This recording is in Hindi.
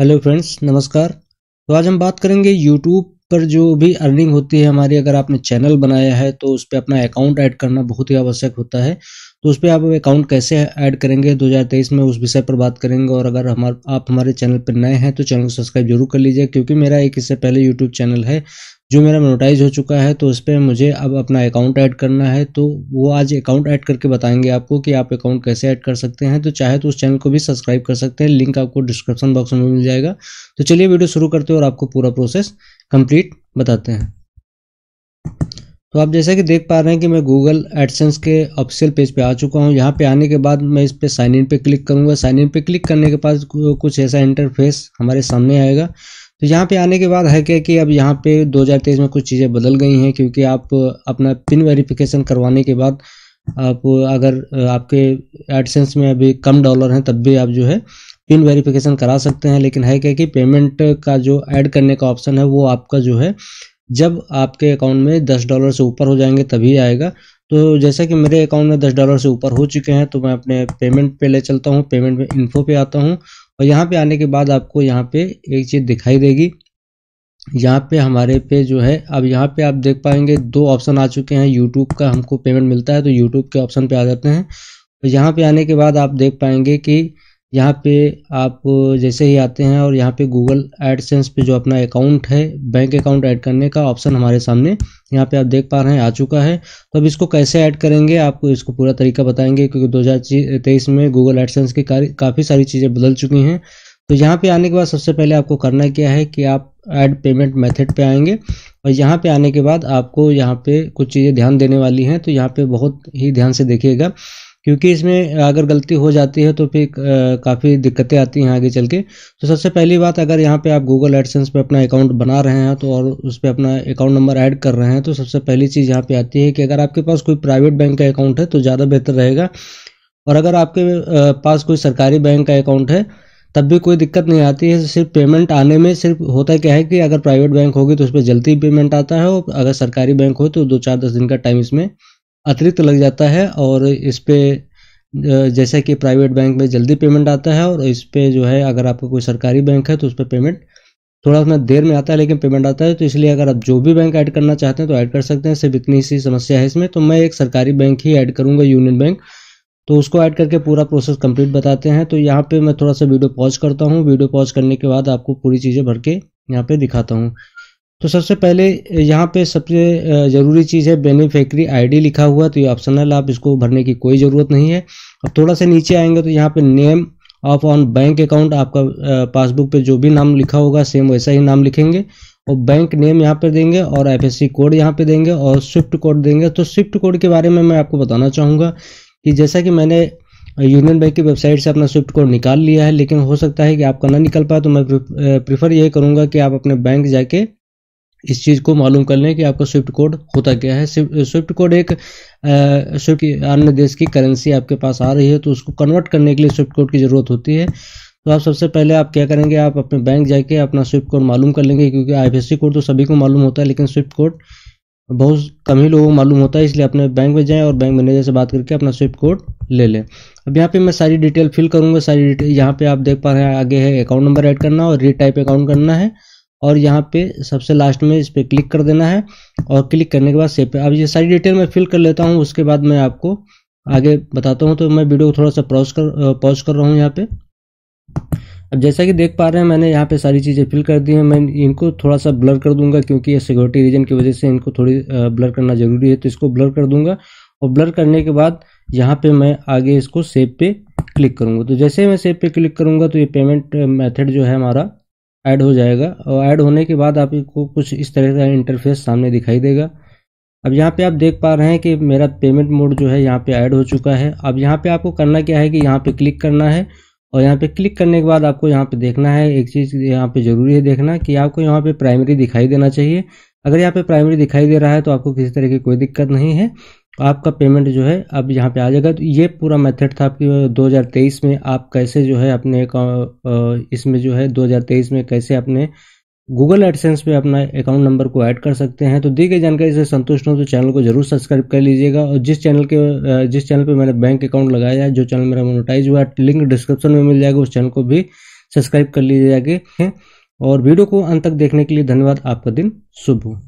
हेलो फ्रेंड्स नमस्कार तो आज हम बात करेंगे यूट्यूब पर जो भी अर्निंग होती है हमारी अगर आपने चैनल बनाया है तो उस पर अपना अकाउंट ऐड करना बहुत ही आवश्यक होता है तो उस पर आप अकाउंट कैसे ऐड करेंगे 2023 में उस विषय पर बात करेंगे और अगर हमार आप हमारे चैनल पर नए हैं तो चैनल को सब्सक्राइब जरूर कर लीजिए क्योंकि मेरा एक इससे पहले यूट्यूब चैनल है जो मेरा मोनोटाइज हो चुका है तो उस पर मुझे अब अपना अकाउंट ऐड करना है तो वो आज अकाउंट ऐड करके बताएंगे आपको कि आप अकाउंट कैसे ऐड कर सकते हैं तो चाहे तो उस चैनल को भी सब्सक्राइब कर सकते हैं लिंक आपको डिस्क्रिप्शन बॉक्स में मिल जाएगा तो चलिए वीडियो शुरू करते हैं और आपको पूरा प्रोसेस कंप्लीट बताते हैं तो आप जैसा कि देख पा रहे हैं कि मैं गूगल एडसेंस के ऑफिशियल पेज पे आ चुका हूँ यहाँ पे आने के बाद मैं इस पर साइन इन पे क्लिक करूँगा साइन इन पे क्लिक करने के बाद कुछ ऐसा इंटरफेस हमारे सामने आएगा तो यहाँ पे आने के बाद है क्या कि अब यहाँ पे 2023 में कुछ चीज़ें बदल गई हैं क्योंकि आप अपना पिन वेरीफिकेशन करवाने के बाद आप अगर आपके एडसेंस में अभी कम डॉलर हैं तब भी आप जो है पिन वेरीफिकेशन करा सकते हैं लेकिन है क्या कि पेमेंट का जो ऐड करने का ऑप्शन है वो आपका जो है जब आपके अकाउंट में दस डॉलर से ऊपर हो जाएंगे तभी आएगा तो जैसा कि मेरे अकाउंट में दस डॉलर से ऊपर हो चुके हैं तो मैं अपने पेमेंट पे ले चलता हूँ पेमेंट में इन्फो पे आता हूँ और यहाँ पे आने के बाद आपको यहाँ पे एक चीज़ दिखाई देगी यहाँ पे हमारे पे जो है अब यहाँ पे आप देख पाएंगे दो ऑप्शन आ चुके हैं यूट्यूब का हमको पेमेंट मिलता है तो यूट्यूब के ऑप्शन पे आ जाते हैं तो यहाँ पे आने के बाद आप देख पाएंगे कि यहाँ पे आप जैसे ही आते हैं और यहाँ पे गूगल एडसेंस पे जो अपना अकाउंट है बैंक अकाउंट ऐड करने का ऑप्शन हमारे सामने यहाँ पे आप देख पा रहे हैं आ चुका है तो अब इसको कैसे ऐड करेंगे आपको इसको पूरा तरीका बताएंगे क्योंकि दो में गूगल एडसेंस की काफ़ी सारी चीज़ें बदल चुकी हैं तो यहाँ पे आने के बाद सबसे पहले आपको करना क्या है कि आप ऐड पेमेंट मेथड पे आएंगे और यहाँ पे आने के बाद आपको यहाँ पे कुछ चीज़ें ध्यान देने वाली हैं तो यहाँ पे बहुत ही ध्यान से देखिएगा क्योंकि इसमें अगर गलती हो जाती है तो फिर काफ़ी दिक्कतें आती हैं आगे चल के तो सबसे पहली बात अगर यहाँ पे आप गूगल एडसेंस पे अपना अकाउंट बना रहे हैं तो और उस पर अपना अकाउंट नंबर ऐड कर रहे हैं तो सबसे पहली चीज़ यहाँ पे आती है कि अगर आपके पास कोई प्राइवेट बैंक का अकाउंट है तो ज़्यादा बेहतर रहेगा और अगर आपके पास कोई सरकारी बैंक का अकाउंट है तब भी कोई दिक्कत नहीं आती है सिर्फ पेमेंट आने में सिर्फ होता क्या है कि अगर प्राइवेट बैंक होगी तो उस पर जल्दी पेमेंट आता है और अगर सरकारी बैंक हो तो दो चार दस दिन का टाइम इसमें अतिरिक्त लग जाता है और इस पर जैसे कि प्राइवेट बैंक में जल्दी पेमेंट आता है और इस पर जो है अगर आपका कोई सरकारी बैंक है तो उस पर पेमेंट थोड़ा उसमें देर में आता है लेकिन पेमेंट आता है तो इसलिए अगर आप जो भी बैंक ऐड करना चाहते हैं तो ऐड कर सकते हैं सिर्फ इतनी सी समस्या है इसमें तो मैं एक सरकारी बैंक ही ऐड करूँगा यूनियन बैंक तो उसको ऐड करके पूरा प्रोसेस कंप्लीट बताते हैं तो यहाँ पे मैं थोड़ा सा वीडियो पॉज करता हूँ वीडियो पॉज करने के बाद आपको पूरी चीज़ें भर के यहाँ पे दिखाता हूँ तो सबसे पहले यहाँ पे सबसे ज़रूरी चीज़ है बेनिफिक्री आईडी लिखा हुआ तो ये ऑप्शनल आप इसको भरने की कोई ज़रूरत नहीं है अब थोड़ा सा नीचे आएंगे तो यहाँ पे name of on bank account आपका पासबुक पे जो भी नाम लिखा होगा सेम वैसा ही नाम लिखेंगे और बैंक नेम यहाँ पे देंगे और एफ कोड यहाँ पर देंगे और स्विफ्ट कोड देंगे तो स्विफ्ट कोड के बारे में मैं आपको बताना चाहूँगा कि जैसा कि मैंने यूनियन बैंक की वेबसाइट से अपना स्विफ्ट कोड निकाल लिया है लेकिन हो सकता है कि आपका ना निकल पाए तो मैं प्रिफर ये करूँगा कि आप अपने बैंक जाके इस चीज़ को मालूम कर लें कि आपका स्विफ्ट कोड होता क्या है स्विफ्ट कोड एक स्विफ्ट अन्य देश की करेंसी आपके पास आ रही है तो उसको कन्वर्ट करने के लिए स्विफ्ट कोड की ज़रूरत होती है तो आप सबसे पहले आप क्या करेंगे आप अपने बैंक जाके अपना स्विफ्ट कोड मालूम कर लेंगे क्योंकि आई कोड तो सभी को मालूम होता है लेकिन स्विफ्ट कोड बहुत कम ही लोगों को मालूम होता है इसलिए अपने बैंक में जाएं और बैंक मैनेजर से बात करके अपना स्विफ्ट कोड ले लें अब यहाँ पे मैं सारी डिटेल फिल करूँगा सारी डिटेल यहाँ पे आप देख पा रहे हैं आगे है अकाउंट नंबर ऐड करना और रीटाइप अकाउंट करना है और यहाँ पे सबसे लास्ट में इस पर क्लिक कर देना है और क्लिक करने के बाद सेव पे अब ये सारी डिटेल मैं फिल कर लेता हूँ उसके बाद मैं आपको आगे बताता हूँ तो मैं वीडियो को थोड़ा सा पॉज कर पॉज कर रहा हूँ यहाँ पे अब जैसा कि देख पा रहे हैं मैंने यहाँ पे सारी चीज़ें फिल कर दी हैं मैं इनको थोड़ा सा ब्लर कर दूंगा क्योंकि ये सिक्योरिटी रीजन की वजह से इनको थोड़ी ब्लर करना ज़रूरी है तो इसको ब्लर कर दूंगा और ब्लर करने के बाद यहाँ पे मैं आगे इसको सेव पे क्लिक करूँगा तो जैसे मैं सेव पे क्लिक करूँगा तो ये पेमेंट मेथड जो है हमारा ऐड हो जाएगा और ऐड होने के बाद आपको कुछ इस तरह का इंटरफेस सामने दिखाई देगा अब यहाँ पे आप देख पा रहे हैं कि मेरा पेमेंट मोड जो है यहाँ पे ऐड हो चुका है अब यहाँ पे आपको करना क्या है कि यहाँ पे क्लिक करना है और यहाँ पे क्लिक करने के बाद आपको यहाँ पे देखना है एक चीज़ यहाँ पे ज़रूरी है देखना कि आपको यहाँ पे प्राइमरी दिखाई देना चाहिए अगर यहाँ पे प्राइमरी दिखाई दे रहा है तो आपको किसी तरह की कोई दिक्कत नहीं है आपका पेमेंट जो है अब यहाँ पे आ जाएगा तो ये पूरा मेथड था आपकी 2023 में आप कैसे जो है अपने इसमें जो है 2023 में कैसे अपने गूगल एडसेंस पे अपना अकाउंट नंबर को ऐड कर सकते हैं तो दी गई जानकारी से संतुष्ट हो तो चैनल को जरूर सब्सक्राइब कर लीजिएगा और जिस चैनल के जिस चैनल पे मैंने बैंक अकाउंट लगाया है जो चैनल मेरा मोनोटाइज हुआ है लिंक डिस्क्रिप्शन में मिल जाएगा उस चैनल को भी सब्सक्राइब कर लीजिएगा और वीडियो को अंत तक देखने के लिए धन्यवाद आपका दिन शुभ हो